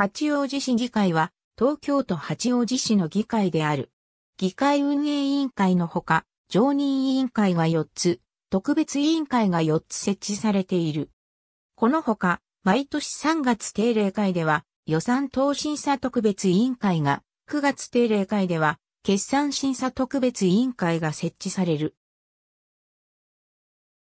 八王子市議会は、東京都八王子市の議会である。議会運営委員会のほか、常任委員会が4つ、特別委員会が4つ設置されている。このほか、毎年3月定例会では、予算等審査特別委員会が、9月定例会では、決算審査特別委員会が設置される。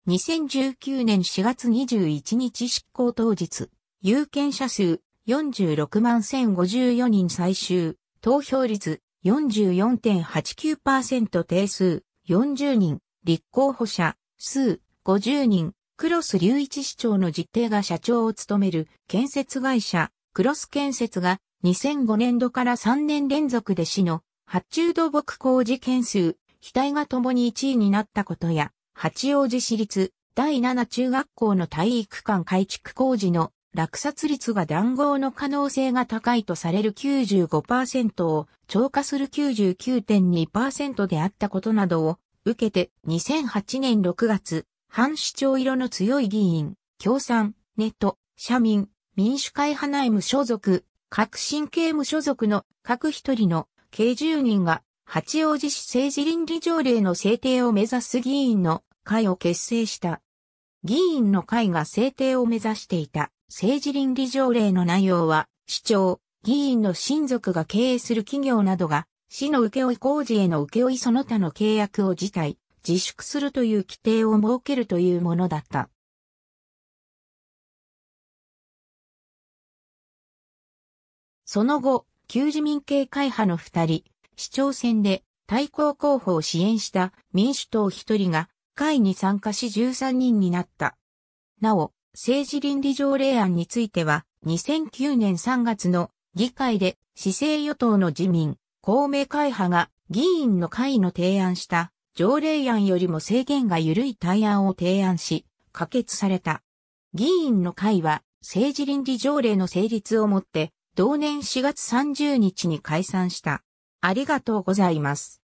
2019年4月21日執行当日、有権者数46万1054人最終、投票率44.89%定数40人、立候補者数50人、クロス隆一市長の実定が社長を務める建設会社、クロス建設が2005年度から3年連続で市の発注土木工事件数、額がが共に1位になったことや、八王子市立第7中学校の体育館改築工事の落札率が談合の可能性が高いとされる95%を超過する99.2%であったことなどを受けて2008年6月、反主張色の強い議員、共産、ネット、社民、民主会派内無所属、革新系無所属の各一人の計10人が八王子市政治倫理条例の制定を目指す議員の会を結成した。議員の会が制定を目指していた。政治倫理条例の内容は、市長、議員の親族が経営する企業などが、市の請負工事への請負その他の契約を辞退、自粛するという規定を設けるというものだった。その後、旧自民系会派の二人、市長選で対抗候補を支援した民主党一人が会に参加し13人になった。なお、政治倫理条例案については、2009年3月の議会で、市政与党の自民、公明会派が議員の会の提案した条例案よりも制限が緩い対案を提案し、可決された。議員の会は政治倫理条例の成立をもって、同年4月30日に解散した。ありがとうございます。